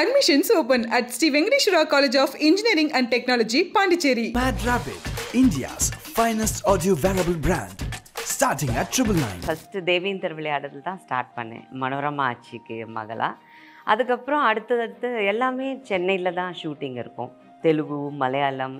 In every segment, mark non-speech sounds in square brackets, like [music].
Admissions open at Sri Venkateswara college of engineering and technology Pondicherry Mad Rabbit, India's finest audio wearable brand. Starting at triple nine first Devendar விளையாடல் தான் start பண்ணேன் மனோரமா ஆட்சிக்கு மகளாக அதுக்கப்புறம் அடுத்தடுத்து எல்லாமே சென்னையில் தான் ஷூட்டிங் இருக்கும் தெலுங்கு மலையாளம்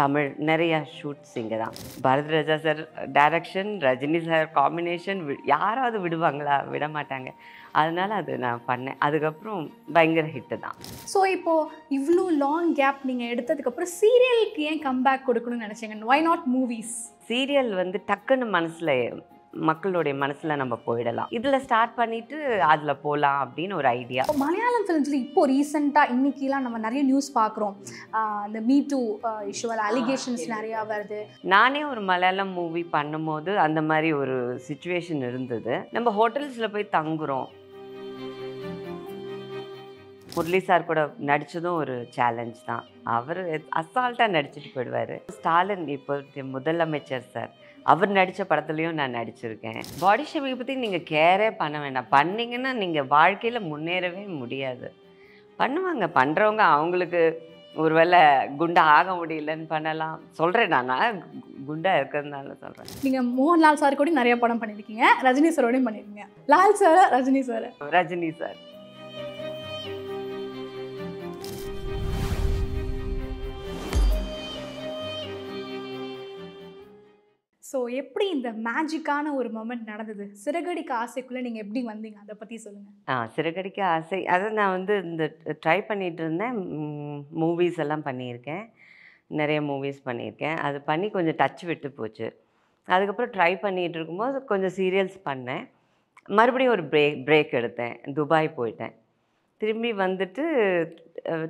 தமிழ் நிறையா ஷூட்ஸ் இங்கே தான் Bharath sir direction Rajini sir combination யாராவது விடுவாங்களா விட மாட்டாங்க அதனால் அது நான் பண்ணேன் அதுக்கப்புறம் பயங்கர ஹிட்டு தான் ஸோ இப்போது இவ்வளோ லாங் கேப் நீங்கள் எடுத்ததுக்கப்புறம் சீரியலுக்கு ஏன் கம்பேக் கொடுக்கணும்னு நினச்சிங்க ஒய் நாட் மூவிஸ் சீரியல் வந்து டக்குன்னு மனசில் மக்களுடைய மனசில் நம்ம போயிடலாம் இதில் ஸ்டார்ட் பண்ணிவிட்டு அதில் போகலாம் அப்படின்னு ஒரு ஐடியா மலையாளம் ஃபிலிம்ஸில் இப்போ ரீசெண்டாக இன்றைக்கெலாம் நம்ம நிறைய நியூஸ் பார்க்குறோம் இந்த மீ டூ இஷ்யூவில் அலிகேஷன்ஸ் நிறையா வருது நானே ஒரு மலையாளம் மூவி பண்ணும்போது அந்த மாதிரி ஒரு சுச்சுவேஷன் இருந்தது நம்ம ஹோட்டல்ஸில் போய் தங்குறோம் முரளி சார் கூட நடித்ததும் ஒரு சேலஞ்ச் தான் அவர் அசால்ட்டாக நடிச்சிட்டு போயிடுவார் ஸ்டாலின் இப்போ முதலமைச்சர் சார் அவர் நடித்த படத்துலையும் நான் நடிச்சிருக்கேன் பாடி ஷேமிங்கை பற்றி நீங்கள் கேரே பண்ண வேண்டாம் பண்ணிங்கன்னா நீங்கள் வாழ்க்கையில் முன்னேறவே முடியாது பண்ணுவாங்க பண்ணுறவங்க அவங்களுக்கு ஒருவேளை குண்டா ஆக முடியலன்னு பண்ணலாம் சொல்கிறேன் நான் குண்டா இருக்கிறதுனால சொல்கிறேன் நீங்கள் மோகன் லால் சார் கூட நிறைய படம் பண்ணியிருக்கீங்க ரஜினி சாரோடையும் பண்ணியிருக்கீங்க Lal sir Rajini sir Rajini sir so எப்படி இந்த மேஜிக்கான ஒரு மொமெண்ட் நடந்தது சிறகடிக்க ஆசைக்குள்ளே நீங்கள் எப்படி வந்தீங்க அதை பற்றி சொல்லுங்கள் ஆ சிறகடிக்க ஆசை அதை நான் வந்து இந்த ட்ரை பண்ணிகிட்டு இருந்தேன் மூவிஸ் எல்லாம் பண்ணியிருக்கேன் நிறைய மூவிஸ் பண்ணியிருக்கேன் அது பண்ணி கொஞ்சம் டச் விட்டு போச்சு அதுக்கப்புறம் ட்ரை பண்ணிகிட்டு இருக்கும்போது கொஞ்சம் சீரியல்ஸ் பண்ணேன் மறுபடியும் ஒரு பிரேக் பிரேக் எடுத்தேன் துபாய் போயிட்டேன் திரும்பி வந்துட்டு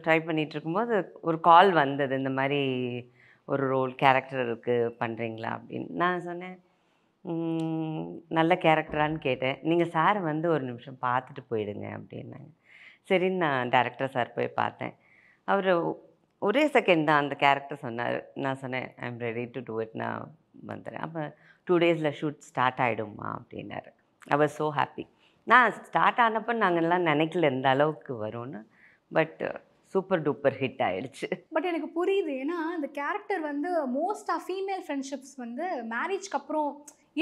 ட்ரை பண்ணிகிட்டு இருக்கும்போது ஒரு கால் வந்தது இந்த மாதிரி ஒரு ரோல் கேரக்டர் இருக்குது பண்ணுறீங்களா அப்படின்னு நான் சொன்னேன் நல்ல கேரக்டரான்னு கேட்டேன் நீங்கள் சார் வந்து ஒரு நிமிஷம் பார்த்துட்டு போயிடுங்க அப்படின்னாங்க சரின்னு நான் டேரக்டர் சார் போய் பார்த்தேன் அவர் ஒரே செகண்ட் தான் அந்த கேரக்டர் சொன்னார் நான் சொன்னேன் I am ready to do it நான் வந்துடுறேன் அப்போ டூ டேஸில் ஷூட் ஸ்டார்ட் ஆகிடுமா அப்படின்னாரு அவர் ஸோ ஹாப்பி நான் ஸ்டார்ட் ஆனப்போ நாங்கள்லாம் நினைக்கல எந்த அளவுக்கு வரும்னு பட் சூப்பர் டூப்பர் ஹிட் ஆயிடுச்சு பட் எனக்கு புரியுது ஏன்னா அந்த கேரக்டர் வந்து மோஸ்ட் ஆஃப் ஃபீமேல் ஃப்ரெண்ட்ஷிப்ஸ் வந்து மேரேஜ்க்கு அப்புறம்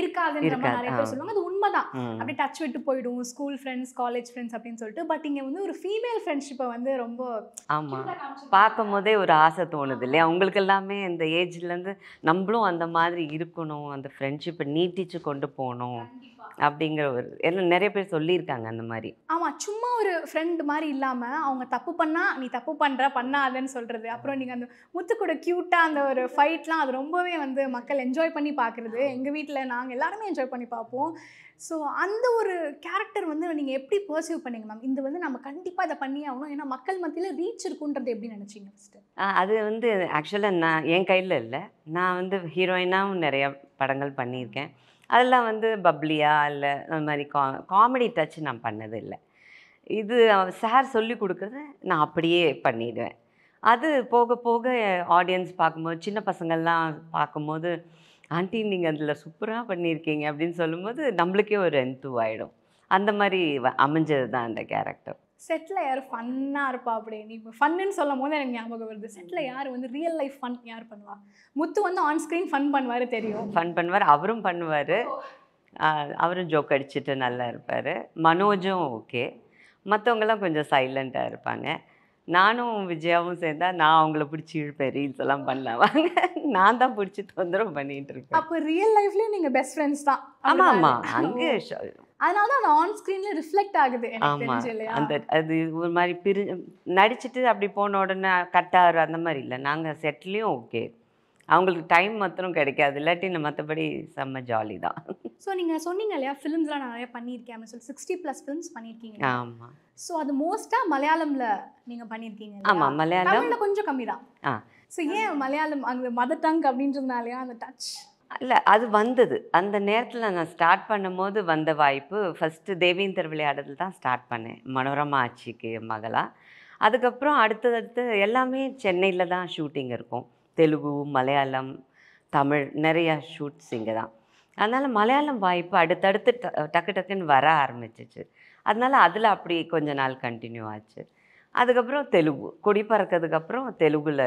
இருக்காதுன்ற மாதிரி நிறைய பேர் சொல்லுவாங்க அது உண்மைதான் அப்படியே டச் விட்டு போயிடும் ஸ்கூல் ஃப்ரெண்ட்ஸ் காலேஜ் ஃப்ரெண்ட்ஸ் அப்படின்னு சொல்லிட்டு பட் இங்க வந்து ஒரு ஃபீமேல் ஃப்ரெண்ட்ஷிப்பை வந்து ரொம்ப ஆமா பார்க்கும் போதே ஒரு ஆசை தோணுது இல்லையா அவங்களுக்கு எல்லாமே இந்த ஏஜ்ல இருந்து நம்மளும் அந்த மாதிரி இருக்கணும் அந்த ஃப்ரெண்ட்ஷிப்பை நீட்டிச்சு கொண்டு போகணும் அப்படிங்கிற ஒரு எல்லாம் நிறைய பேர் சொல்லியிருக்காங்க அந்த மாதிரி ஆமாம் சும்மா ஒரு ஃப்ரெண்டு மாதிரி இல்லாமல் அவங்க தப்பு பண்ணால் நீ தப்பு பண்ணுற பண்ணாதன்னு சொல்கிறது அப்புறம் நீங்கள் அந்த முத்து கூட க்யூட்டாக அந்த ஒரு ஃபைட்லாம் அது ரொம்பவே வந்து மக்கள் என்ஜாய் பண்ணி பார்க்குறது எங்கள் வீட்டில் நாங்கள் எல்லாருமே என்ஜாய் பண்ணி பார்ப்போம் ஸோ அந்த ஒரு கேரக்டர் வந்து நீங்கள் எப்படி பர்சீவ் பண்ணீங்க மேம் இது வந்து நம்ம கண்டிப்பாக இதை பண்ணி ஆகணும் ஏன்னா மக்கள் மத்தியில் ரீச் இருக்குன்றது எப்படி நினச்சிங்க ஃபஸ்ட்டு அது வந்து ஆக்சுவலாக நான் என் கையில் இல்லை நான் வந்து ஹீரோயினாகவும் நிறையா படங்கள் பண்ணியிருக்கேன் அதெல்லாம் வந்து பப்ளியாக இல்லை அந்த மாதிரி கா காமெடி டச் நான் பண்ணது இல்லை இது சார் சொல்லி கொடுக்குறது நான் அப்படியே பண்ணிடுவேன் அது போக போக ஆடியன்ஸ் பார்க்கும்போது சின்ன பசங்கள்லாம் பார்க்கும்போது ஆண்டி நீங்கள் அதில் சூப்பராக பண்ணியிருக்கீங்க அப்படின்னு சொல்லும்போது நம்மளுக்கே ஒரு என்து ஆகிடும் அந்த மாதிரி அமைஞ்சது தான் அந்த கேரக்டர் செட்டில் யார் ஃபன்னாக இருப்பா அப்படி நீ ஃபன்னுன்னு சொல்லும் போது எனக்கு ஞாபகம் வருது செட்டில் யார் வந்து ரியல் லைஃப் ஃபன் யார் பண்ணுவா முத்து வந்து ஆன் ஸ்க்ரீன் ஃபன் பண்ணுவார் தெரியும் ஃபன் பண்ணுவார் அவரும் பண்ணுவார் அவரும் ஜோக் அடிச்சுட்டு நல்லா இருப்பார் மனோஜும் ஓகே மற்றவங்கெல்லாம் கொஞ்சம் சைலண்ட்டாக இருப்பாங்க நானும் விஜயாவும் சேர்ந்தா நான் அவங்கள பிடிச்சி இழுப்பேன் ரீல்ஸ் எல்லாம் பண்ணலாம் நான் தான் பிடிச்சி தொந்தரவு பண்ணிட்டு இருக்கேன் அப்போ ரியல் லைஃப்லயும் நீங்க பெஸ்ட் ஃப்ரெண்ட்ஸ் தான் ஆமா ஆமா அங்கே அதனால தான் அது ஆன் ஸ்க்ரீன்ல ரிஃப்ளெக்ட் ஆகுது எனக்கு அந்த அது ஒரு மாதிரி பிரி நடிச்சிட்டு அப்படி போன உடனே கட் ஆறு அந்த மாதிரி இல்லை நாங்கள் செட்லேயும் ஓகே அவங்களுக்கு டைம் மாத்திரம் கிடைக்காது இல்லாட்டி நான் மற்றபடி செம்ம ஜாலி தான் ஸோ நீங்கள் சொன்னீங்க இல்லையா ஃபிலிம்ஸ்லாம் நான் நிறைய பண்ணியிருக்கேன் அப்படின்னு சொல்லி சிக்ஸ்டி ப்ளஸ் ஃபிலிம்ஸ் பண்ணியிருக்கீங்க ஆமாம் ஸோ அது மோஸ்ட்டாக மலையாளமில் நீங்கள் பண்ணியிருக்கீங்க ஆமாம் மலையாளம் கொஞ்சம் கம்மி தான் ஆ ஸோ ஏன் மலையாளம் அந்த மதர் டங் அப்படின்றதுனாலயா அந்த டச் இல்லை அது வந்தது அந்த நேரத்தில் நான் ஸ்டார்ட் பண்ணும்போது வந்த வாய்ப்பு ஃபஸ்ட்டு தேவேந்தர் விளையாடுறது தான் ஸ்டார்ட் பண்ணேன் மனோரமா ஆட்சிக்கு மகளாக அதுக்கப்புறம் அடுத்தடுத்து எல்லாமே சென்னையில் தான் ஷூட்டிங் இருக்கும் தெலுங்கு மலையாளம் தமிழ் நிறையா ஷூட்ஸ் இங்கே தான் அதனால் மலையாளம் வாய்ப்பு அடுத்தடுத்து ட டக்கு டக்குன்னு வர ஆரம்பிச்சிச்சு அதனால் அதில் அப்படி கொஞ்ச நாள் கண்டினியூ ஆச்சு அதுக்கப்புறம் தெலுங்கு கொடி பறக்கிறதுக்கப்புறம் தெலுங்குல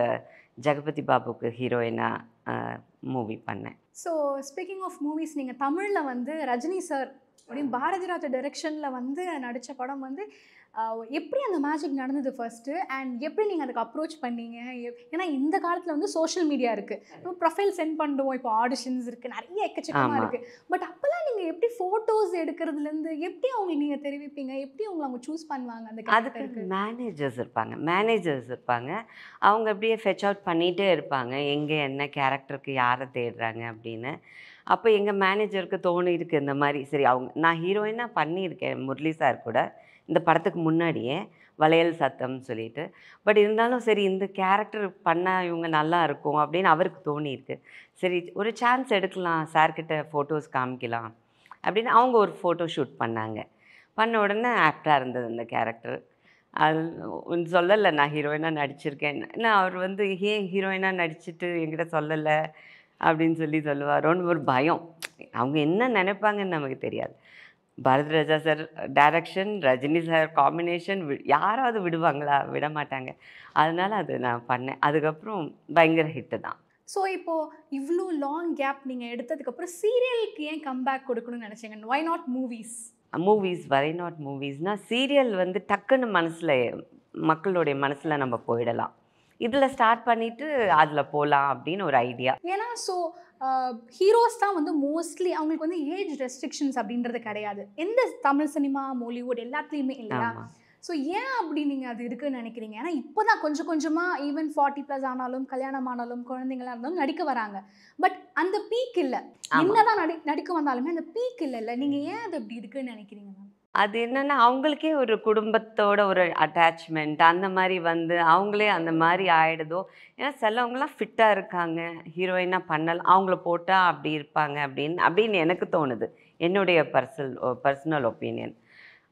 ஜெகபதி பாபுக்கு ஹீரோயினாக மூவி பண்ணேன் ஸோ ஸ்பீக்கிங் ஆஃப் மூவிஸ் நீங்கள் தமிழில் வந்து ரஜினி சார் அப்படின்னு பாரதிராஜ டைரக்ஷனில் வந்து நடித்த படம் வந்து எப்படி அந்த மேஜிக் நடந்தது ஃபர்ஸ்ட்டு அண்ட் எப்படி நீங்கள் அதுக்கு அப்ரோச் பண்ணீங்க ஏன்னா இந்த காலத்தில் வந்து சோஷியல் மீடியா இருக்குது நம்ம ப்ரொஃபைல் சென்ட் பண்ணுவோம் இப்போ ஆடிஷன்ஸ் இருக்குது நிறைய எக்கச்சக்கமாக இருக்குது பட் அப்போல்லாம் நீங்கள் எப்படி ஃபோட்டோஸ் எடுக்கிறதுலேருந்து எப்படி அவங்க நீங்கள் தெரிவிப்பீங்க எப்படி அவங்க அவங்க சூஸ் பண்ணுவாங்க அந்த அதுக்கு மேனேஜர்ஸ் இருப்பாங்க மேனேஜர்ஸ் இருப்பாங்க அவங்க அப்படியே ஃபெச் அவுட் பண்ணிகிட்டே இருப்பாங்க எங்கே என்ன கேரக்டருக்கு யாரை தேடுறாங்க அப்படின்னு அப்போ எங்கள் மேனேஜருக்கு தோணு இருக்குது இந்த மாதிரி சரி அவங்க நான் ஹீரோயினாக பண்ணியிருக்கேன் முரளி சார் கூட இந்த படத்துக்கு முன்னாடியே வளையல் சத்தம் சொல்லிட்டு பட் இருந்தாலும் சரி இந்த கேரக்டர் பண்ணால் இவங்க நல்லா இருக்கும் அப்படின்னு அவருக்கு தோணியிருக்கு சரி ஒரு சான்ஸ் எடுக்கலாம் சார்கிட்ட ஃபோட்டோஸ் காமிக்கலாம் அப்படின்னு அவங்க ஒரு ஃபோட்டோ ஷூட் பண்ணாங்க பண்ண உடனே ஆக்டராக இருந்தது அந்த கேரக்டர் அது சொல்லலை நான் ஹீரோயினாக நடிச்சிருக்கேன் ஏன்னா அவர் வந்து ஏன் ஹீரோயினாக நடிச்சுட்டு என்கிட்ட சொல்லலை அப்படின்னு சொல்லி சொல்லுவாரோன்னு ஒரு பயம் அவங்க என்ன நினைப்பாங்கன்னு நமக்கு தெரியாது Bharath Raja sir direction Rajini sir combination யாராவது விடுவாங்களா விட மாட்டாங்க அதனால் அது நான் பண்ணேன் அதுக்கப்புறம் பயங்கர ஹிட்டு தான் ஸோ இப்போது இவ்வளோ லாங் கேப் நீங்கள் எடுத்ததுக்கப்புறம் சீரியலுக்கு ஏன் கம்பேக் கொடுக்கணும்னு நினச்சிங்க why not movies movies why not மூவிஸ்னால் சீரியல் வந்து டக்குன்னு மனசில் மக்களுடைய மனசில் நம்ம போயிடலாம் இதில் ஸ்டார்ட் பண்ணிட்டு அதில் போகலாம் அப்படின்னு ஒரு ஐடியா ஏன்னா ஸோ ஹீரோஸ் தான் வந்து மோஸ்ட்லி அவங்களுக்கு வந்து ஏஜ் ரெஸ்ட்ரிக்ஷன்ஸ் அப்படின்றது கிடையாது எந்த தமிழ் சினிமா மாலிவுட் எல்லாத்துலேயுமே இல்லையா ஸோ ஏன் அப்படி நீங்கள் அது இருக்குன்னு நினைக்கிறீங்க ஏன்னா இப்போ தான் கொஞ்சம் கொஞ்சமாக ஈவன் ஃபார்ட்டி ப்ளஸ் ஆனாலும் கல்யாணம் ஆனாலும் குழந்தைங்களா இருந்தாலும் நடிக்க வராங்க பட் அந்த பீக் இல்லை என்னதான் நடி நடிக்க வந்தாலுமே அந்த பீக் இல்லைல்ல நீங்கள் ஏன் அது அப்படி இருக்குன்னு நினைக்கிறீங்க அது என்னென்னா அவங்களுக்கே ஒரு குடும்பத்தோட ஒரு அட்டாச்மெண்ட் அந்த மாதிரி வந்து அவங்களே அந்த மாதிரி ஆகிடுதோ ஏன்னா சிலவங்களாம் ஃபிட்டாக இருக்காங்க ஹீரோயினாக பண்ணலாம் அவங்கள போட்டால் அப்படி இருப்பாங்க அப்படின்னு அப்படின்னு எனக்கு தோணுது என்னுடைய பர்சல் பர்சனல் ஒப்பீனியன்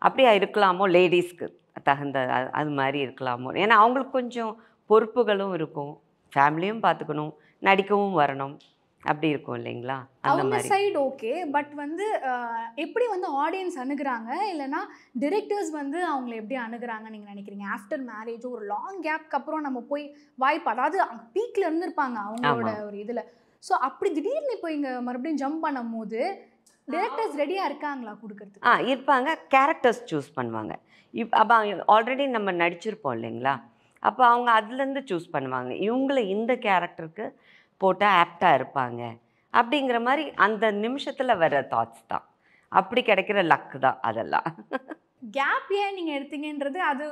அப்படியா இருக்கலாமோ லேடிஸ்க்கு தகுந்த அது மாதிரி இருக்கலாமோ ஏன்னா அவங்களுக்கு கொஞ்சம் பொறுப்புகளும் இருக்கும் ஃபேமிலியும் பார்த்துக்கணும் நடிக்கவும் வரணும் அப்படி இருக்கும் இல்லைங்களா அவங்க சைடு ஓகே பட் வந்து எப்படி வந்து ஆடியன்ஸ் அணுகிறாங்க இல்லைனா டிரெக்டர்ஸ் வந்து அவங்கள எப்படி அணுகிறாங்க நீங்கள் நினைக்கிறீங்க ஆஃப்டர் மேரேஜ் ஒரு லாங் கேப்க்கு அப்புறம் நம்ம போய் வாய்ப்பு அதாவது பீக்ல பீக்கில் இருந்திருப்பாங்க அவங்களோட ஒரு இதில் ஸோ அப்படி திடீர்னு இப்போ இங்கே மறுபடியும் ஜம்ப் பண்ணும் போது டேரக்டர்ஸ் ரெடியாக இருக்காங்களா கொடுக்குறது ஆ இருப்பாங்க கேரக்டர்ஸ் சூஸ் பண்ணுவாங்க இப் அப்போ ஆல்ரெடி நம்ம நடிச்சிருப்போம் இல்லைங்களா அப்போ அவங்க அதுலேருந்து சூஸ் பண்ணுவாங்க இவங்கள இந்த கேரக்டருக்கு போட்டால் ஆப்டாக இருப்பாங்க அப்படிங்கிற மாதிரி அந்த நிமிஷத்தில் வர தாட்ஸ் தான் அப்படி கிடைக்கிற லக் தான் அதெல்லாம் கேப் ஏன் நீங்கள் எடுத்தீங்கன்றது அது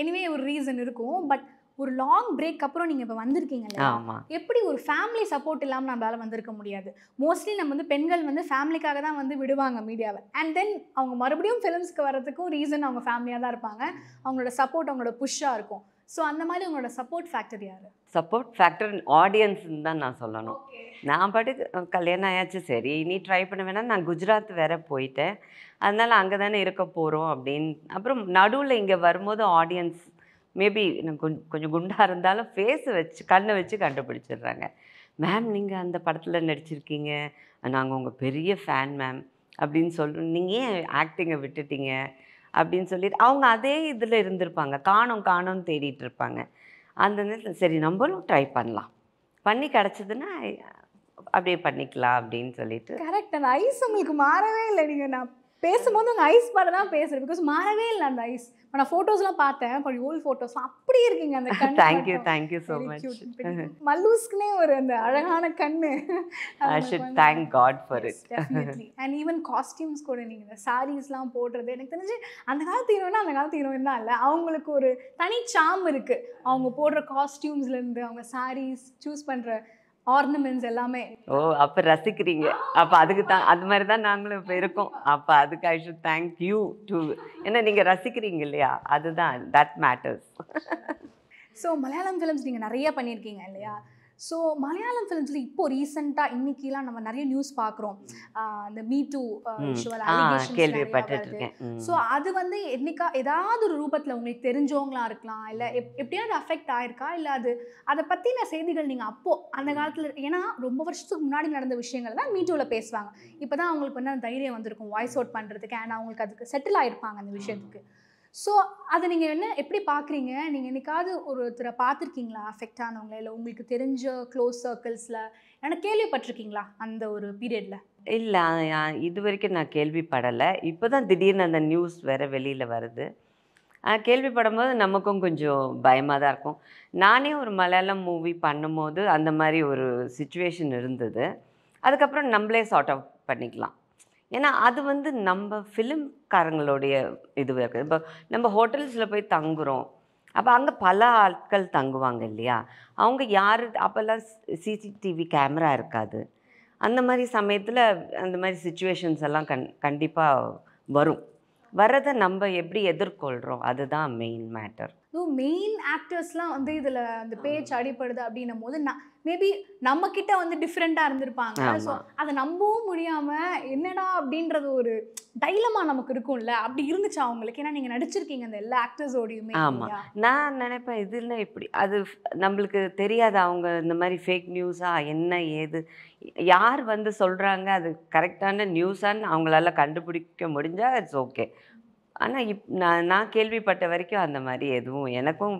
எனிவே ஒரு ரீசன் இருக்கும் பட் ஒரு லாங் பிரேக் அப்புறம் நீங்கள் இப்போ வந்திருக்கீங்க ஆமாம் எப்படி ஒரு ஃபேமிலி சப்போர்ட் இல்லாமல் நம்மளால் வந்திருக்க முடியாது மோஸ்ட்லி நம்ம வந்து பெண்கள் வந்து ஃபேமிலிக்காக தான் வந்து விடுவாங்க மீடியாவை அண்ட் தென் அவங்க மறுபடியும் ஃபிலிம்ஸ்க்கு வரதுக்கும் ரீசன் அவங்க ஃபேமிலியாக தான் இருப்பாங்க அவங்களோட சப்போர்ட் அவங்களோட புஷ்ஷாக இருக்கும் ஸோ அந்த மாதிரி உங்களோட சப்போர்ட் ஃபேக்டர் யார் சப்போர்ட் ஃபேக்டர் ஆடியன்ஸ்ன்னு தான் நான் சொல்லணும் நான் பாட்டு கல்யாணம் ஆயாச்சு சரி நீ ட்ரை பண்ண வேணா நான் குஜராத் வேற போயிட்டேன் அதனால் அங்கே தானே இருக்க போகிறோம் அப்படின்னு அப்புறம் நடுவில் இங்கே வரும்போது ஆடியன்ஸ் மேபி கொஞ்சம் குண்டாக இருந்தாலும் ஃபேஸை வச்சு கண்ணை வச்சு கண்டுபிடிச்சிடுறாங்க மேம் நீங்கள் அந்த படத்தில் நடிச்சிருக்கீங்க நாங்கள் உங்கள் பெரிய ஃபேன் மேம் அப்படின்னு சொல்கிறோம் நீங்கள் ஏன் ஆக்டிங்கை விட்டுட்டீங்க அப்படின்னு சொல்லிட்டு அவங்க அதே இதில் இருந்திருப்பாங்க காணும் காணும்னு தேடிட்டு இருப்பாங்க அந்த நேரத்தில் சரி நம்மளும் ட்ரை பண்ணலாம் பண்ணி கிடச்சதுன்னா அப்படியே பண்ணிக்கலாம் அப்படின்னு சொல்லிட்டு கரெக்ட் அந்த ஐஸ் உங்களுக்கு மாறவே இல்லை நீங்கள் நான் பேசும்போது அந்த ஐஸ் பாரு தான் பேசுகிறேன் பிகாஸ் மாறவே இல்லை அந்த ஐஸ் இப்போ நான் ஃபோட்டோஸ்லாம் பார்த்தேன் இப்போ ஓல்டு ஃபோட்டோஸ் அப்படி இருக்கீங்க அந்த கண் தேங்க்யூ தேங்க்யூ ஸோ மச் மல்லூஸ்க்குனே ஒரு அந்த அழகான கண்ணு I should thank God for it and even costumes கூட நீங்கள் இந்த சாரீஸ்லாம் போடுறது எனக்கு தெரிஞ்சு அந்த காலத்து ஹீரோனா அந்த காலத்து ஹீரோயின் தான் இல்லை அவங்களுக்கு ஒரு தனி சாம் இருக்குது அவங்க போடுற காஸ்டியூம்ஸ்லேருந்து அவங்க சாரீஸ் சூஸ் பண்ணுற ஆர்னமெண்ட்ஸ் எல்லாமே ஓ அப்போ ரசிக்கிறீங்க அப்போ அதுக்கு தான் அது மாதிரி தான் நாங்களும் இப்போ இருக்கோம் அப்போ அதுக்கு I should thank you to ஏன்னா நீங்கள் ரசிக்கிறீங்க இல்லையா அதுதான் that matters so Malayalam films நீங்கள் நிறைய பண்ணியிருக்கீங்க இல்லையா ஸோ மலையாளம் ஃபிலிம்ஸில் இப்போ ரீசெண்டாக இன்னைக்கெல்லாம் நம்ம நிறைய நியூஸ் பார்க்குறோம் இந்த மீ டூ கேள்விப்பட்டிருக்கேன் ஸோ அது வந்து என்னைக்கா ஏதாவது ஒரு ரூபத்தில் உங்களுக்கு தெரிஞ்சவங்களா இருக்கலாம் இல்லை எப் எப்படியாவது அஃபெக்ட் ஆயிருக்கா இல்லை அது அதை பற்றின செய்திகள் நீங்கள் அப்போது அந்த காலத்தில் ஏன்னா ரொம்ப வருஷத்துக்கு முன்னாடி நடந்த விஷயங்கள் தான் மீ டூவில் பேசுவாங்க இப்போ தான் அவங்களுக்கு வந்து அந்த தைரியம் வந்திருக்கும் வாய்ஸ் அவுட் பண்ணுறதுக்கு ஏன்னா அவங்களுக்கு அதுக்கு செட்டில் ஆயிருப்பாங்க அந்த விஷயத்துக்கு ஸோ அதை நீங்கள் என்ன எப்படி பார்க்குறீங்க நீங்கள் என்னைக்காவது ஒருத்தரை பார்த்துருக்கீங்களா அஃபெக்ட் ஆனவங்கள இல்லை உங்களுக்கு தெரிஞ்ச க்ளோஸ் சர்க்கிள்ஸில் ஏன்னா கேள்விப்பட்டிருக்கீங்களா அந்த ஒரு பீரியடில் இல்லை இது வரைக்கும் நான் கேள்விப்படலை இப்போ தான் திடீர்னு அந்த நியூஸ் வேறு வெளியில் வருது கேள்விப்படும் போது நமக்கும் கொஞ்சம் பயமாக தான் இருக்கும் நானே ஒரு மலையாளம் மூவி பண்ணும்போது அந்த மாதிரி ஒரு சுச்சுவேஷன் இருந்தது அதுக்கப்புறம் நம்மளே சார்ட் அவுட் பண்ணிக்கலாம் ஏன்னா அது வந்து நம்ம ஃபிலிம்காரங்களுடைய இதுவாக இருக்குது இப்போ நம்ம ஹோட்டல்ஸில் போய் தங்குறோம் அப்போ அங்கே பல ஆட்கள் தங்குவாங்க இல்லையா அவங்க யார் அப்போல்லாம் சிசிடிவி கேமரா இருக்காது அந்த மாதிரி சமயத்தில் அந்த மாதிரி சுச்சுவேஷன்ஸ் எல்லாம் கண் கண்டிப்பாக வரும் வர்றதை நம்ம எப்படி எதிர்கொள்கிறோம் அதுதான் மெயின் மேட்டர் மெயின் ஆக்டர்ஸ்லாம் வந்து இதில் அந்த பேஜ் அடிப்படுது அப்படின்னும் போது நான் மேபி நம்ம கிட்ட வந்து டிஃப்ரெண்டாக இருந்திருப்பாங்க ஸோ அதை நம்பவும் முடியாமல் என்னடா அப்படின்றது ஒரு தைலமாக நமக்கு இருக்கும்ல அப்படி இருந்துச்சு அவங்களுக்கு ஏன்னா நீங்கள் நடிச்சிருக்கீங்க அந்த எல்லா ஆக்டர்ஸோடையுமே ஆமாம் நான் நினைப்பேன் இது என்ன இப்படி அது நம்மளுக்கு தெரியாது அவங்க இந்த மாதிரி ஃபேக் நியூஸா என்ன ஏது யார் வந்து சொல்கிறாங்க அது கரெக்டான நியூஸான்னு அவங்களால கண்டுபிடிக்க முடிஞ்சால் இட்ஸ் ஓகே ஆனால் இப் நான் நான் கேள்விப்பட்ட வரைக்கும் அந்த மாதிரி எதுவும் எனக்கும்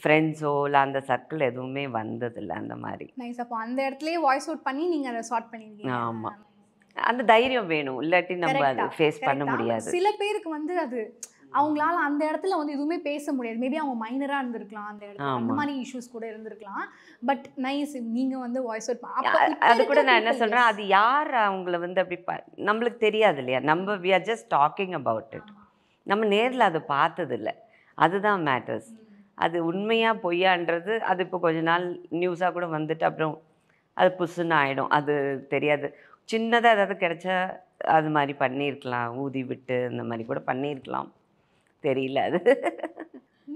ஃப்ரெண்ட்ஸோ இல்லை அந்த சர்க்கிள் எதுவுமே வந்ததில்லை அந்த மாதிரி நைஸ் அப்போ அந்த இடத்துலயே வாய்ஸ் அவுட் பண்ணி நீங்கள் அதை ஷார்ட் பண்ணிடுங்க ஆமாம் அந்த தைரியம் வேணும் இல்லாட்டி நம்ம அது ஃபேஸ் பண்ண முடியாது சில பேருக்கு வந்து அது அவங்களால அந்த இடத்துல வந்து எதுவுமே பேச முடியாது மேபி அவங்க மைனரா இருந்திருக்கலாம் அந்த இடத்துல அந்த மாதிரி இஷ்யூஸ் கூட இருந்திருக்கலாம் பட் நைஸ் நீங்க வந்து வாய்ஸ் அவுட் அது கூட நான் என்ன சொல்றேன் அது யார் அவங்கள வந்து அப்படி நம்மளுக்கு தெரியாது இல்லையா நம்ம we are just talking about it நம்ம நேரில் அதை பார்த்ததில்ல அதுதான் மேட்டர்ஸ் அது உண்மையாக பொய்யான்றது அது இப்போ கொஞ்ச நாள் நியூஸாக கூட வந்துட்டு அப்புறம் அது புசுன்னு ஆகிடும் அது தெரியாது சின்னதாக ஏதாவது கிடச்சா அது மாதிரி பண்ணியிருக்கலாம் ஊதி விட்டு இந்த மாதிரி கூட பண்ணியிருக்கலாம் தெரியல அது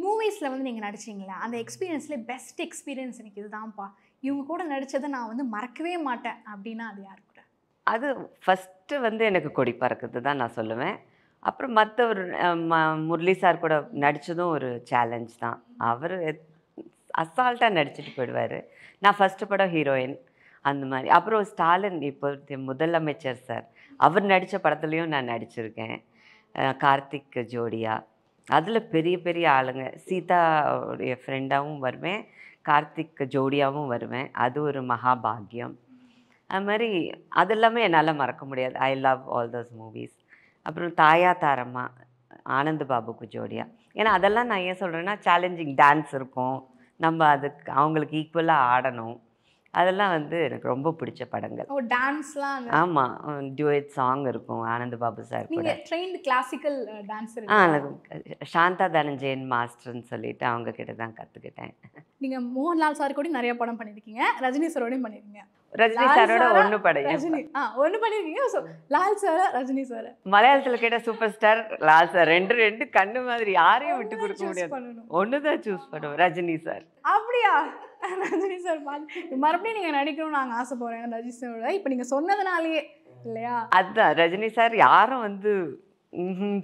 மூவிஸில் வந்து நீங்கள் நடிச்சிங்களே அந்த எக்ஸ்பீரியன்ஸில் பெஸ்ட் எக்ஸ்பீரியன்ஸ் எனக்கு இதுதான்ப்பா இவங்க கூட நடித்ததை நான் வந்து மறக்கவே மாட்டேன் அப்படின்னா அது யார் கூட அது ஃபஸ்ட்டு வந்து எனக்கு கொடி பறக்குது தான் நான் சொல்லுவேன் அப்புறம் மற்றவர் ம முரளி சார் கூட நடித்ததும் ஒரு சேலஞ்ச் தான் அவர் அசால்ட்டாக நடிச்சிட்டு போயிடுவார் நான் ஃபஸ்ட்டு படம் ஹீரோயின் அந்த மாதிரி அப்புறம் ஸ்டாலின் இப்போ முதலமைச்சர் சார் அவர் நடித்த படத்துலையும் நான் நடிச்சிருக்கேன் கார்த்திக் ஜோடியா அதில் பெரிய பெரிய ஆளுங்க சீதாவுடைய ஃப்ரெண்டாகவும் வருவேன் கார்த்திக் ஜோடியாகவும் வருவேன் அது ஒரு மகாபாகியம் அது மாதிரி அதெல்லாமே என்னால் மறக்க முடியாது I love all those movies அப்புறம் தாயா தாரம்மா ஆனந்த பாபுக்கு ஜோடியா ஏன்னா அதெல்லாம் நான் ஏன் சொல்கிறேன்னா சேலஞ்சிங் டான்ஸ் இருக்கும் நம்ம அதுக்கு அவங்களுக்கு ஈக்குவலாக ஆடணும் அதெல்லாம் வந்து எனக்கு ரொம்ப பிடிச்ச படங்கள் ஓ டான்ஸ்லாம் ஆமாம் டியூட் சாங் இருக்கும் Anandha Babu sir classical dancer ஆ சாந்தா தனஞ்சயன் மாஸ்டர்னு சொல்லிட்டு அவங்க கிட்ட தான் கற்றுக்கிட்டேன் நீங்கள் மோகன்லால் சார் கூட நிறைய படம் பண்ணியிருக்கீங்க ரஜினி சாரோடையும் பண்ணியிருக்கீங்க ரஜினி சாரோட ஒண்ணு படம் ரஜினி ஒண்ணு பண்ணிருக்கீங்க ஸோ லால் சார ரஜினி சார மலையாளத்துல கேட்ட சூப்பர் ஸ்டார் லால் சார் ரெண்டு ரெண்டு கண்ணு மாதிரி யாரையும் விட்டு கொடுக்க முடியாது ஒண்ணுதான் சூஸ் பண்ணுவோம் ரஜினி சார் அப்படியா ரஜினி சார் பார்த்து மறுபடியும் நீங்க நடிக்கணும்னு நாங்க ஆசைப்படுறேன் ரஜினி சாரோட இப்போ நீங்க சொன்னதுனாலயே இல்லையா அதுதான் ரஜினி சார் யாரும் வந்து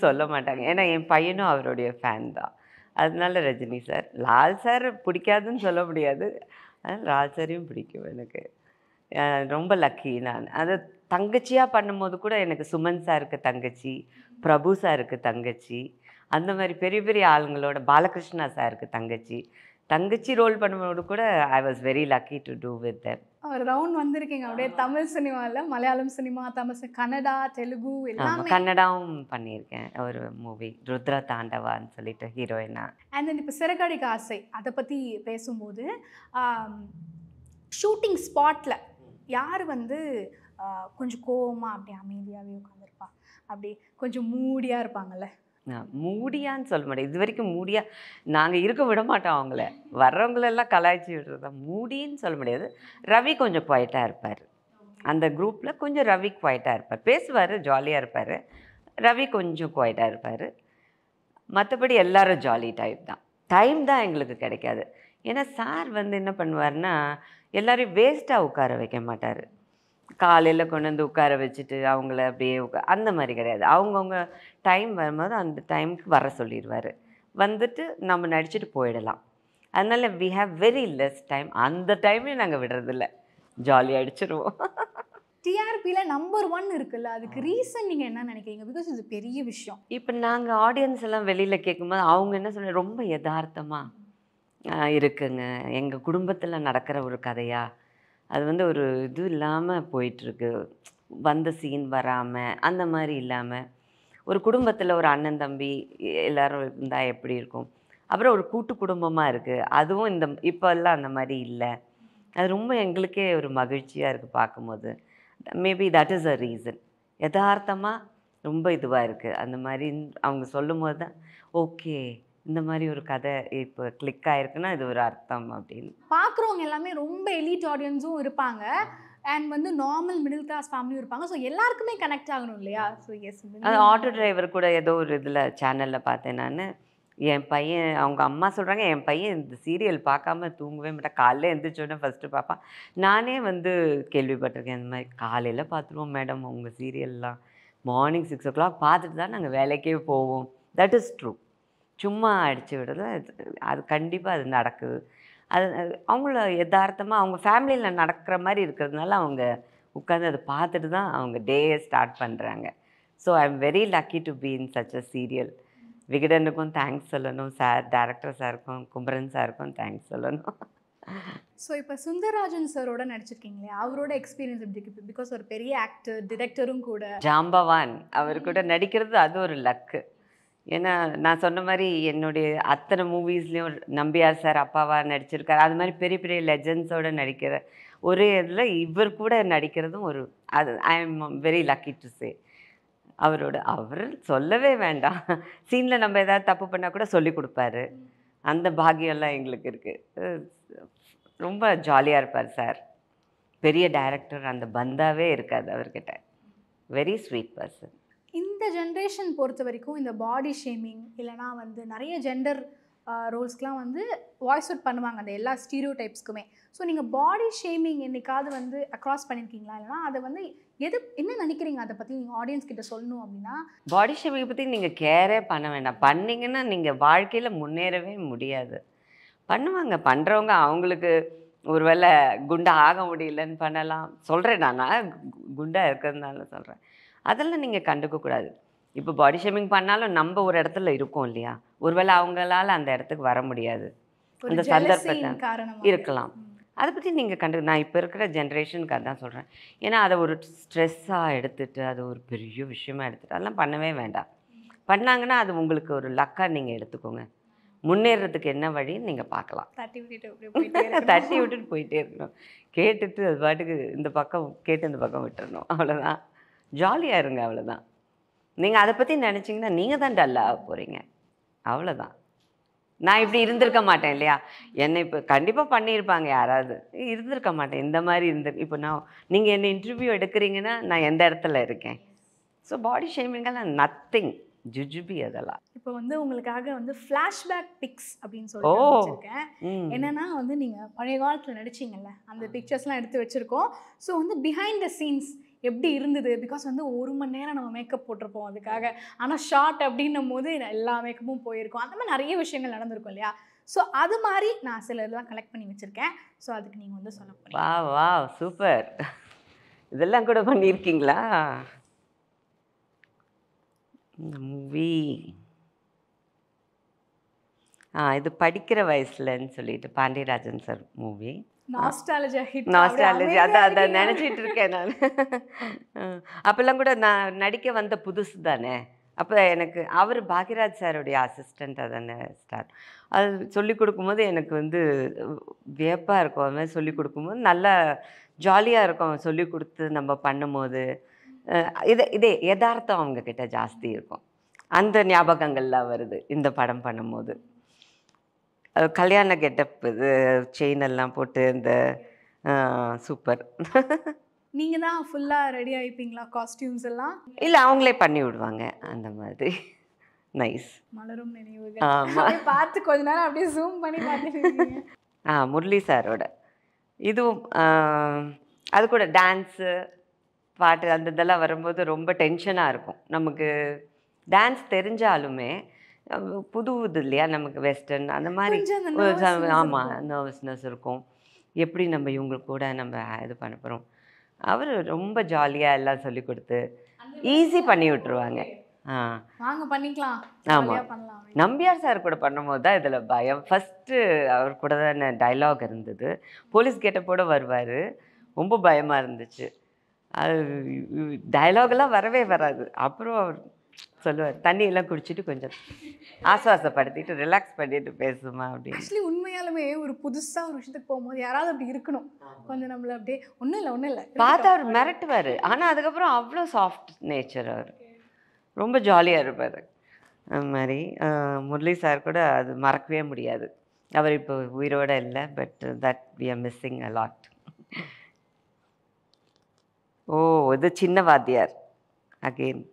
சொல்ல மாட்டாங்க ஏன்னா என் பையனும் அவருடைய ஃபேன் தான் அதனால ரஜினி சார் லால் சார் பிடிக்காதுன்னு சொல்ல முடியாது அதனால் லால் சாரையும் பிடிக்கும் எனக்கு ரொம்ப லக்கி நான் அது தங்கச்சியாக பண்ணும்போது கூட எனக்கு சுமன் சாருக்கு தங்கச்சி பிரபு சாருக்கு தங்கச்சி அந்த மாதிரி பெரிய பெரிய ஆளுங்களோட பாலகிருஷ்ணா சாருக்கு தங்கச்சி தங்கச்சி ரோல் பண்ணும்போது கூட I was very lucky to do with that round வந்திருக்கீங்க அப்படியே தமிழ் சினிமாவில் மலையாளம் சினிமா தமிழ் கன்னடா தெலுங்கு எல்லாமே கன்னடாவும் பண்ணியிருக்கேன் ஒரு மூவி ருத்ரா தாண்டவான்னு சொல்லிட்டு ஹீரோயினா அண்ட் தென் இப்போ சிறகடிக்கு ஆசை அதை பற்றி பேசும்போது ஷூட்டிங் ஸ்பாட்டில் யார் வந்து கொஞ்சம் கோவமாக அப்படி அமைதியாகவே உட்காந்துருப்பா அப்படி கொஞ்சம் மூடியாக இருப்பாங்கள்ல மூடியான்னு சொல்ல மாட்டேன் இது வரைக்கும் மூடியா நாங்கள் இருக்க விட மாட்டோம் அவங்கள வர்றவங்களெல்லாம் கலாய்ச்சி விடுறதா மூடின்னு சொல்ல முடியாது ரவி கொஞ்சம் குவாய்ட்டாக இருப்பார் அந்த குரூப்பில் கொஞ்சம் ரவி குவாய்ட்டாக இருப்பார் பேசுவார் ஜாலியாக இருப்பார் ரவி கொஞ்சம் குவாய்ட்டாக இருப்பார் மற்றபடி எல்லாரும் ஜாலி டைப் தான் டைம் தான் எங்களுக்கு கிடைக்காது ஏன்னா சார் வந்து என்ன பண்ணுவார்னா எல்லோரையும் வேஸ்ட்டாக உட்கார வைக்க மாட்டார் காலையில் கொண்டு வந்து உட்கார வச்சுட்டு அவங்கள அப்படியே உட்கா அந்த மாதிரி கிடையாது அவங்கவுங்க டைம் வரும்போது அந்த டைமுக்கு வர சொல்லிடுவார் வந்துட்டு நம்ம நடிச்சுட்டு போயிடலாம் அதனால் we have very less time அந்த டைம்லையும் நாங்கள் விடுறதில்ல ஜாலியாக அடிச்சிருவோம் டிஆர்பியில் நம்பர் ஒன் இருக்குல்ல அதுக்கு ரீசன் நீங்கள் என்ன நினைக்கிறீங்க பிகாஸ் இது பெரிய விஷயம் இப்போ நாங்கள் ஆடியன்ஸ் எல்லாம் வெளியில் கேட்கும்போது அவங்க என்ன சொல்ல ரொம்ப யதார்த்தமாக இருக்குங்க எங்கள் குடும்பத்தில் நடக்கிற ஒரு கதையாக அது வந்து ஒரு இது இல்லாமல் போயிட்டுருக்கு வந்த சீன் வராமல் அந்த மாதிரி இல்லாமல் ஒரு குடும்பத்தில் ஒரு அண்ணன் தம்பி எல்லோரும் இருந்தால் எப்படி இருக்கும் அப்புறம் ஒரு கூட்டு குடும்பமாக இருக்குது அதுவும் இந்த இப்போல்லாம் அந்த மாதிரி இல்லை அது ரொம்ப எங்களுக்கே ஒரு மகிழ்ச்சியாக இருக்குது பார்க்கும்போது maybe that is a reason யதார்த்தமாக ரொம்ப இதுவாக இருக்குது அந்த மாதிரி அவங்க சொல்லும் போது தான் ஓகே இந்த மாதிரி ஒரு கதை இப்போ கிளிக் ஆயிருக்குன்னா இது ஒரு அர்த்தம் அப்படின்னு பார்க்குறவங்க எல்லாமே ரொம்ப எலிட் ஆடியன்ஸும் இருப்பாங்க அண்ட் வந்து நார்மல் மிடில் கிளாஸ் ஃபேமிலியும் இருப்பாங்க ஸோ எல்லாருக்குமே கனெக்ட் ஆகணும் இல்லையா ஸோ எஸ் அது ஆட்டோ டிரைவர் கூட ஏதோ ஒரு இதில் சேனலில் பார்த்தேன் நான் என் பையன் அவங்க அம்மா சொல்கிறாங்க என் பையன் இந்த சீரியல் பார்க்காம தூங்கவே மாட்டேன் காலையில் எழுந்திரிச்சோடனே ஃபஸ்ட்டு பார்ப்பான் நானே வந்து கேள்விப்பட்டிருக்கேன் இந்த மாதிரி காலையில் பார்த்துருவோம் மேடம் உங்கள் சீரியல்லாம் மார்னிங் சிக்ஸ் ஓ கிளாக் பார்த்துட்டு தான் நாங்கள் வேலைக்கே போவோம் தட் இஸ் ட்ரூ சும்மா அடித்து விடுறது அது கண்டிப்பாக அது நடக்குது அது அவங்கள யதார்த்தமாக அவங்க ஃபேமிலியில் நடக்கிற மாதிரி இருக்கிறதுனால அவங்க உட்காந்து அதை பார்த்துட்டு தான் அவங்க டேயை ஸ்டார்ட் பண்ணுறாங்க so I am very lucky to be in such a serial விகடனுக்கும் தேங்க்ஸ் சொல்லணும் சார் டேரக்டர் சாருக்கும் குமரன் சாருக்கும் தேங்க்ஸ் சொல்லணும் ஸோ இப்போ சுந்தரராஜன் சாரோட நடிச்சிருக்கீங்களே அவரோட எக்ஸ்பீரியன்ஸ் எப்படி இருக்கு பிகாஸ் ஒரு பெரிய ஆக்டர் டிரெக்டரும் கூட ஜாம்பவான் அவர் கூட நடிக்கிறது அது ஒரு லக்கு ஏன்னா நான் சொன்ன மாதிரி என்னுடைய அத்தனை மூவிஸ்லேயும் நம்பியார் சார் அப்பாவாக நடிச்சிருக்காரு அது மாதிரி பெரிய பெரிய லெஜண்ட்ஸோடு நடிக்கிற ஒரே இதில் இவர் கூட நடிக்கிறதும் ஒரு அது I am very lucky to say அவரோட அவர் சொல்லவே வேண்டாம் சீனில் நம்ம எதாவது தப்பு பண்ணால் கூட சொல்லி கொடுப்பாரு அந்த பாகியெல்லாம் எங்களுக்கு இருக்குது ரொம்ப ஜாலியாக இருப்பார் சார் பெரிய டைரக்டர் அந்த பந்தாவே இருக்காது அவர்கிட்ட வெரி ஸ்வீட் பர்சன் இந்த ஜென்ரேஷன் பொறுத்த வரைக்கும் இந்த பாடி ஷேமிங் இல்லைனா வந்து நிறைய ஜெண்டர் ரோல்ஸ்க்கெலாம் வந்து வாய்ஸ் அவுட் பண்ணுவாங்க அந்த எல்லா ஸ்டீரியோ டைப்ஸ்க்குமே ஸோ நீங்கள் பாடி ஷேமிங் என்றைக்காவது வந்து அக்ராஸ் பண்ணியிருக்கீங்களா இல்லைனா அதை வந்து எது என்ன நினைக்கிறீங்க அதை பற்றி நீங்கள் ஆடியன்ஸ் கிட்ட சொல்லணும் அப்படின்னா பாடி ஷேமிங் பற்றி நீங்கள் கேரே பண்ண வேண்டாம் பண்ணிங்கன்னா நீங்கள் வாழ்க்கையில் முன்னேறவே முடியாது பண்ணுவாங்க பண்ணுறவங்க அவங்களுக்கு ஒருவேளை குண்டா ஆக முடியலன்னு பண்ணலாம் சொல்கிறேன் நான் குண்டாக இருக்கிறதுனால சொல்கிறேன் அதெல்லாம் நீங்கள் கண்டுக்கக்கூடாது இப்போ பாடி ஷேமிங் பண்ணாலும் நம்ம ஒரு இடத்துல இருக்கோம் இல்லையா ஒருவேளை அவங்களால அந்த இடத்துக்கு வர முடியாது அந்த சந்தர்ப்பத்தை இருக்கலாம் அதை பற்றி நீங்கள் கண்டு நான் இப்போ இருக்கிற ஜென்ரேஷனுக்கு அதான் சொல்கிறேன் ஏன்னா அதை ஒரு ஸ்ட்ரெஸ்ஸாக எடுத்துகிட்டு அது ஒரு பெரிய விஷயமா எடுத்துகிட்டு அதெல்லாம் பண்ணவே வேண்டாம் பண்ணாங்கன்னா அது உங்களுக்கு ஒரு லக்காக நீங்கள் எடுத்துக்கோங்க முன்னேறதுக்கு என்ன வழின்னு நீங்கள் பார்க்கலாம் தட்டி விட்டுட்டு [laughs] தட்டி விட்டுட்டு போயிட்டே இருக்கணும் கேட்டுட்டு அது பாட்டுக்கு இந்த பக்கம் கேட்டு இந்த பக்கம் விட்டுறணும் அவ்வளோதான் ஜாலியாக இருங்க அவ்வளோதான் நீங்கள் அதை பற்றி நினச்சிங்கன்னா நீங்கள் தான் டல்லாக போகிறீங்க அவ்வளோதான் நான் இப்படி இருந்திருக்க மாட்டேன் இல்லையா என்னை இப்போ கண்டிப்பாக பண்ணியிருப்பாங்க யாராவது இருந்திருக்க மாட்டேன் இந்த மாதிரி இருந்து இப்போ நான் நீங்கள் என்னை இன்டர்வியூ எடுக்கிறீங்கன்னா நான் எந்த இடத்துல இருக்கேன் ஸோ பாடி ஷேமிங்கெல்லாம் நத்திங் ஜுஜுபி அதெல்லாம் இப்போ வந்து உங்களுக்காக வந்து ஃப்ளாஷ்பேக் பிக்ஸ் அப்படின்னு சொல்லி என்னன்னா வந்து நீங்கள் பழைய காலத்தில் நடிச்சிங்கல்ல அந்த பிக்சர்ஸ்லாம் எடுத்து வச்சுருக்கோம் ஸோ வந்து பிஹைண்ட் த சீன்ஸ் எப்படி இருந்தது பிகாஸ் வந்து ஒரு மணி நேரம் நம்ம மேக்கப் போட்டிருப்போம் அதுக்காக ஆனால் ஷார்ட் அப்படின்னும் போது எல்லா மேக்கப்பும் போயிருக்கும் அந்த மாதிரி நிறைய விஷயங்கள் நடந்திருக்கும் இல்லையா ஸோ அது மாதிரி நான் சில இதெல்லாம் கலெக்ட் பண்ணி வச்சுருக்கேன் ஸோ அதுக்கு நீங்கள் வந்து சொல்ல வா வா சூப்பர் இதெல்லாம் கூட பண்ணியிருக்கீங்களா இந்த மூவி ஆ இது படிக்கிற வயசுலன்னு சொல்லிட்டு Pandiarajan sir movie nostalgia hit nostalgia அதான் நினச்சிட்டு இருக்கேன் நான் அப்போல்லாம் கூட நான் நடிக்க வந்த புதுசு தானே அப்போ எனக்கு அவர் பாக்யராஜ் சாருடைய அசிஸ்டண்ட்டாக தானே ஸ்டார் அது சொல்லி கொடுக்கும்போது எனக்கு வந்து வியப்பாக இருக்கும் அது மாதிரி சொல்லி கொடுக்கும்போது நல்லா ஜாலியாக இருக்கும் அவன் சொல்லி கொடுத்து நம்ம பண்ணும்போது இதை இதே யதார்த்தம் அவங்கக்கிட்ட ஜாஸ்தி இருக்கும் அந்த ஞாபகங்கள்லாம் வருது இந்த படம் பண்ணும்போது கல்யாண கெட்டப் இது செயின் எல்லாம் போட்டு இந்த சூப்பர் நீங்கள் தான் ஃபுல்லாக ரெடி ஆகிப்பீங்களா காஸ்டியூம்ஸ் எல்லாம் இல்லை அவங்களே பண்ணி விடுவாங்க அந்த மாதிரி நைஸ் மலரும் நினைவுகள் ஆமாம் பார்த்து கொஞ்ச நேரம் அப்படியே ஜூம் பண்ணி பார்த்துட்டு ஆ முரளி சாரோட இதுவும் அது கூட டான்ஸு பாட்டு அந்த இதெல்லாம் வரும்போது ரொம்ப டென்ஷனாக இருக்கும் நமக்கு டான்ஸ் தெரிஞ்சாலுமே புது இல்லையா நமக்கு வெஸ்டர்ன் அந்த மாதிரி ஆமாம் நர்வஸ்னஸ் இருக்கும் எப்படி நம்ம இவங்க கூட நம்ம இது பண்ண போகிறோம் அவர் ரொம்ப ஜாலியாக எல்லாம் சொல்லி கொடுத்து ஈஸி பண்ணி விட்டுருவாங்க பண்ணிக்கலாம் ஆமாம் நம்பியார் சார் கூட பண்ணும்போது தான் இதில் பயம் ஃபஸ்ட்டு அவர் கூட தான் டைலாக் இருந்தது போலீஸ் போட வருவார் ரொம்ப பயமாக இருந்துச்சு அது டைலாகெல்லாம் வரவே வராது அப்புறம் அவர் சொல்லுவார் தண்ணியெல்லாம் குடிச்சிட்டு கொஞ்சம் ஆசுவாசப்படுத்திட்டு ரிலாக்ஸ் பண்ணிட்டு பேசுமா அப்படின்னு ஆக்சுவலி உண்மையாலுமே ஒரு புதுசாக ஒரு விஷயத்துக்கு போகும்போது யாராவது அப்படி இருக்கணும் கொஞ்சம் நம்மள அப்படியே ஒன்றும் இல்லை ஒன்றும் இல்லை பார்த்தா அவர் மிரட்டுவார் ஆனால் அதுக்கப்புறம் அவ்வளோ சாஃப்ட் நேச்சர் அவர் ரொம்ப ஜாலியாக இருப்பார் அது மாதிரி முரளி சார் கூட அது மறக்கவே முடியாது அவர் இப்போ உயிரோடு இல்லை but that we are missing a lot oh இது சின்ன வாத்தியார் அகெயின்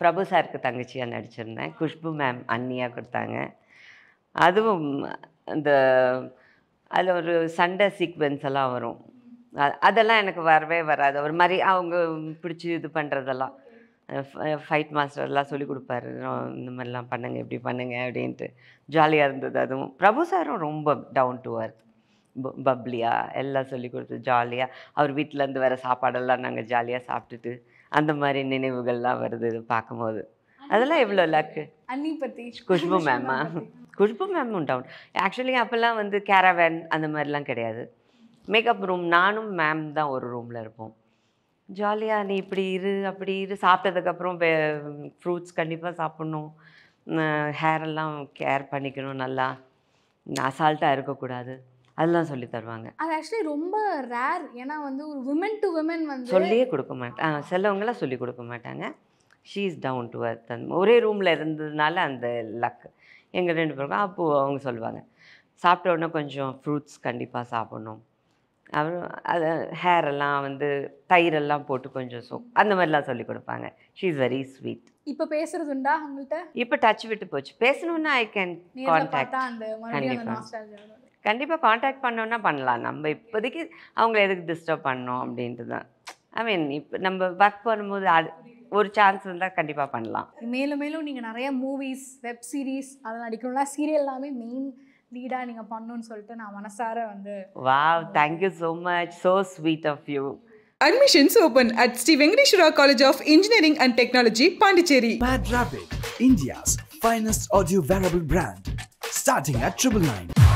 பிரபு சாருக்கு தங்கச்சியாக நடிச்சிருந்தேன் குஷ்பு மேம் அன்னியாக கொடுத்தாங்க அதுவும் இந்த அதில் ஒரு சண்டை சீக்வென்ஸ் எல்லாம் வரும் அதெல்லாம் எனக்கு வரவே வராது ஒரு மாதிரி அவங்க பிடிச்சி இது பண்ணுறதெல்லாம் ஃபைட் மாஸ்டர்லாம் சொல்லி கொடுப்பாரு இந்த மாதிரிலாம் பண்ணுங்கள் இப்படி பண்ணுங்கள் அப்படின்ட்டு ஜாலியாக இருந்தது அதுவும் பிரபு சாரும் ரொம்ப டவுன் டு அர்த் பப்ளியாக எல்லாம் சொல்லி கொடுத்து ஜாலியாக அவர் வீட்டிலேருந்து வர சாப்பாடெல்லாம் நாங்கள் ஜாலியாக சாப்பிட்டுட்டு அந்த மாதிரி நினைவுகள்லாம் வருது பார்க்கும்போது அதெல்லாம் எவ்வளோ லக்கு அன்னி பற்றி குஷ்பு மேம்மா குஷ்பு மேம் டவுன் ஆக்சுவலி அப்போல்லாம் வந்து கேரவேன் அந்த மாதிரிலாம் கிடையாது மேக்கப் ரூம் நானும் மேம் தான் ஒரு ரூமில் இருப்போம் ஜாலியாக நீ இப்படி இரு அப்படி இரு சாப்பிட்டதுக்கப்புறம் ஃப்ரூட்ஸ் கண்டிப்பாக சாப்பிட்ணும் ஹேரெல்லாம் கேர் பண்ணிக்கணும் நல்லா அசால்ட்டாக இருக்கக்கூடாது அதெல்லாம் சொல்லி தருவாங்க அது ஆக்சுவலி ரொம்ப ரேர் ஏன்னா வந்து ஒரு விமன் டு விமன் வந்து சொல்லியே கொடுக்க மாட்டாங்க சிலவங்களாம் சொல்லி கொடுக்க மாட்டாங்க ஷீ இஸ் டவுன் டு அர்த் ஒரே ரூமில் இருந்ததுனால அந்த லக் எங்கள் ரெண்டு பேருக்கும் அப்போது அவங்க சொல்லுவாங்க சாப்பிட்ட உடனே கொஞ்சம் ஃப்ரூட்ஸ் கண்டிப்பாக சாப்பிடணும் அப்புறம் அது ஹேரெல்லாம் வந்து தயிரெல்லாம் போட்டு கொஞ்சம் சோ அந்த மாதிரிலாம் சொல்லி கொடுப்பாங்க ஷி இஸ் வெரி ஸ்வீட் இப்போ பேசுறது உண்டா உங்கள்கிட்ட இப்போ டச் விட்டு போச்சு பேசணும்னா ஐ கேன் கான்டாக்ட் கண்டிப்பாக கண்டிப்பாக காண்டாக்ட் பண்ணோன்னா பண்ணலாம் நம்ம இப்போதைக்கு அவங்கள எதுக்கு டிஸ்டர்ப் பண்ணோம் அப்படின்ட்டு தான் ஐ மீன் இப்போ நம்ம ஒர்க் பண்ணும்போது அது ஒரு சான்ஸ் இருந்தால் கண்டிப்பாக பண்ணலாம் மேலும் மேலும் நீங்கள் நிறைய மூவிஸ் வெப் சீரிஸ் அதெல்லாம் நடிக்கணும்னா சீரியல் எல்லாமே மெயின் லீடாக நீங்கள் பண்ணணும்னு சொல்லிட்டு நான் மனசார வந்து wow thank you so much so sweet of you Admissions open at Sri Venkateshwara College of Engineering and Technology, Pondicherry. Mad Rabbit, India's finest audio wearable brand, starting at triple